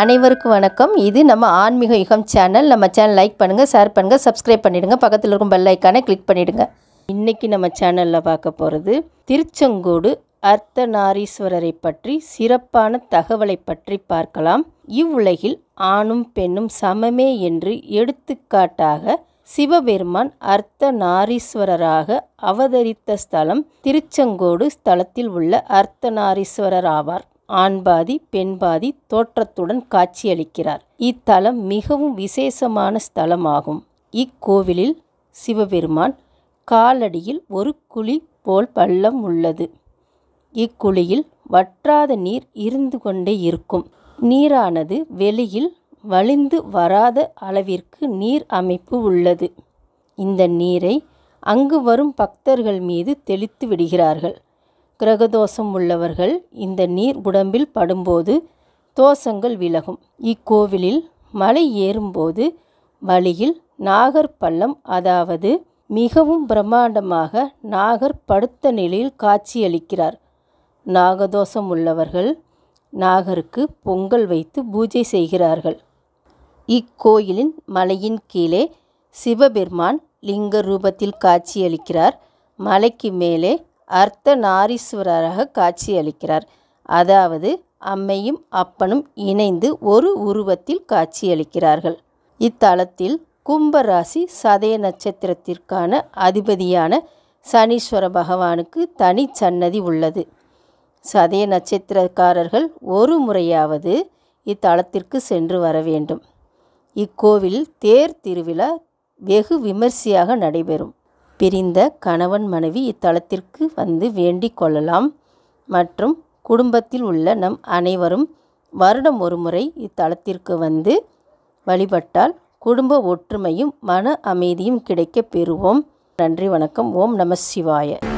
அனைவருக்கும் வணக்கம் இது நம்ம ஆன்மீக யுகம் சேனல் நம்ம சேனல் லைக் பண்ணுங்கள் ஷேர் பண்ணுங்கள் சப்ஸ்கிரைப் பண்ணிடுங்க பக்கத்தில் இருக்கும் பெல் ஐக்கானை கிளிக் பண்ணிடுங்க இன்றைக்கி நம்ம சேனலில் பார்க்க போகிறது திருச்செங்கோடு அர்த்தநாரீஸ்வரரை பற்றி சிறப்பான தகவலை பற்றி பார்க்கலாம் இவ்வுலகில் ஆணும் பெண்ணும் சமமே என்று எடுத்துக்காட்டாக சிவபெருமான் அர்த்த நாரீஸ்வரராக அவதரித்த ஸ்தலம் திருச்செங்கோடு ஸ்தலத்தில் உள்ள நாரீஸ்வரர் ஆவார் ஆண்பாதி பெண்பாதி தோற்றத்துடன் காட்சியளிக்கிறார் இத்தலம் மிகவும் விசேஷமான ஸ்தலமாகும் இக்கோவிலில் சிவபெருமான் காலடியில் ஒரு குழி போல் பள்ளம் உள்ளது இக்குழியில் வற்றாத நீர் இருந்து கொண்டே இருக்கும் நீரானது வெளியில் வழிந்து வராத அளவிற்கு நீர் அமைப்பு உள்ளது இந்த நீரை அங்கு வரும் பக்தர்கள் மீது தெளித்து விடுகிறார்கள் கிரகதோஷம் உள்ளவர்கள் இந்த நீர் உடம்பில் படும்போது தோஷங்கள் விலகும் இக்கோவிலில் மலை ஏறும்போது வழியில் நாகர் பள்ளம் அதாவது மிகவும் பிரம்மாண்டமாக நாகர் படுத்த நிலையில் காட்சியளிக்கிறார் நாகதோஷம் உள்ளவர்கள் நாகருக்கு பொங்கல் வைத்து பூஜை செய்கிறார்கள் இக்கோயிலின் மலையின் கீழே சிவபெருமான் லிங்க ரூபத்தில் காட்சியளிக்கிறார் மலைக்கு மேலே அர்த்தநாரீஸ்வரராக காட்சியளிக்கிறார் அதாவது அம்மையும் அப்பனும் இணைந்து ஒரு உருவத்தில் காட்சியளிக்கிறார்கள் இத்தலத்தில் கும்பராசி சதய நட்சத்திரத்திற்கான அதிபதியான சனீஸ்வர பகவானுக்கு தனி சன்னதி உள்ளது சதய நட்சத்திரக்காரர்கள் ஒரு முறையாவது இத்தலத்திற்கு சென்று வர வேண்டும் இக்கோவில் தேர் திருவிழா வெகு விமர்சையாக நடைபெறும் பிரிந்த கணவன் மனைவி இத்தலத்திற்கு வந்து வேண்டிக் கொள்ளலாம் மற்றும் குடும்பத்தில் உள்ள நம் அனைவரும் வருடம் ஒரு முறை இத்தலத்திற்கு வந்து வழிபட்டால் குடும்ப ஒற்றுமையும் மன அமைதியும் கிடைக்க பெறுவோம் நன்றி வணக்கம் ஓம் நம சிவாய